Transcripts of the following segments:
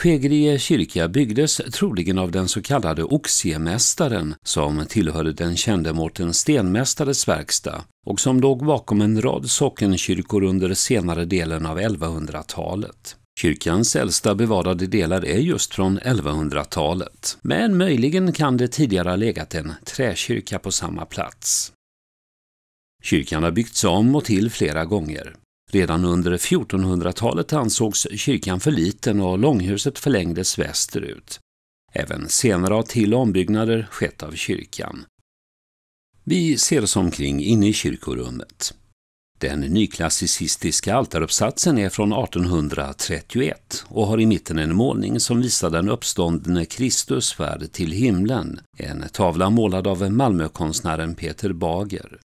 Skegrie kyrka byggdes troligen av den så kallade oxiemästaren som tillhörde den kände Mårten Stenmästares verkstad och som låg bakom en rad sockenkyrkor under senare delen av 1100-talet. Kyrkans äldsta bevarade delar är just från 1100-talet, men möjligen kan det tidigare ha legat en träkyrka på samma plats. Kyrkan har byggts om och till flera gånger. Redan under 1400-talet ansågs kyrkan för liten och långhuset förlängdes västerut. Även senare har till ombyggnader skett av kyrkan. Vi ser oss omkring inne i kyrkorummet. Den nyklassicistiska altaruppsatsen är från 1831 och har i mitten en målning som visar den uppståndne Kristus färd till himlen, en tavla målad av Malmökonstnären Peter Bager.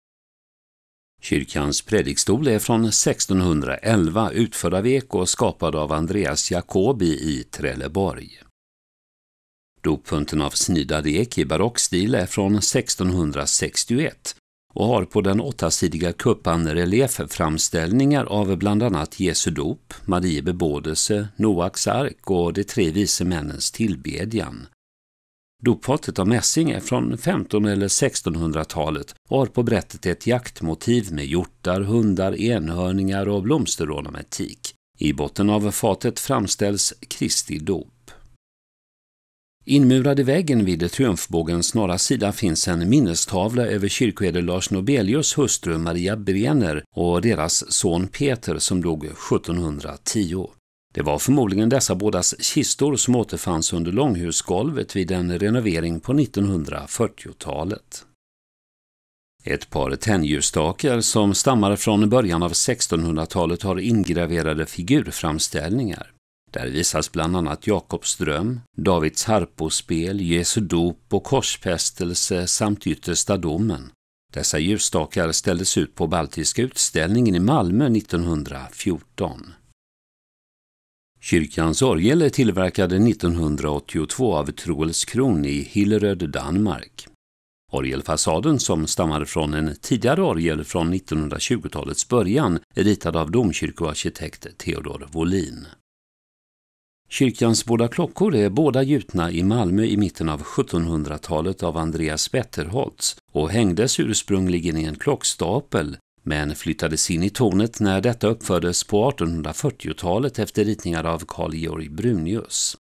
Kyrkans predikstol är från 1611, utförd av ek och skapad av Andreas Jacobi i Trelleborg. Dopunten av snidad ek i barockstil är från 1661 och har på den åttasidiga kuppan reliefframställningar av bland annat Jesu dop, Marie bebådelse, Noaks ark och de tre vise männens tillbedjan Dopfatet av mässing är från 1500 eller 1600-talet och har på brättet ett jaktmotiv med hjortar, hundar, enhörningar och blomsterornamentik. I botten av fatet framställs Kristi dop. Inmurad i väggen vid triumfbågens norra sida finns en minnestavla över kyrkoherde Lars Nobelius hustru Maria Brener och deras son Peter som dog 1710. Det var förmodligen dessa bådas kistor som återfanns under långhusgolvet vid en renovering på 1940-talet. Ett par tändljusstakar som stammar från början av 1600-talet har ingraverade figurframställningar. Där visas bland annat Jakobs dröm, Davids harpospel, Jesu dop och korsfästelse samt Yttersta domen. Dessa ljusstakar ställdes ut på Baltiska utställningen i Malmö 1914. Kyrkans orgel är tillverkade 1982 av Troels Kron i Hilleröd, Danmark. Orgelfasaden, som stammar från en tidigare orgel från 1920-talets början, är ritad av domkyrkoarkitekt Theodor Wåhlin. Kyrkans båda klockor är båda gjutna i Malmö i mitten av 1700-talet av Andreas Wetterholtz och hängdes ursprungligen i en klockstapel men flyttades in i tornet när detta uppfördes på 1840-talet efter ritningar av Carl Georg Brunius.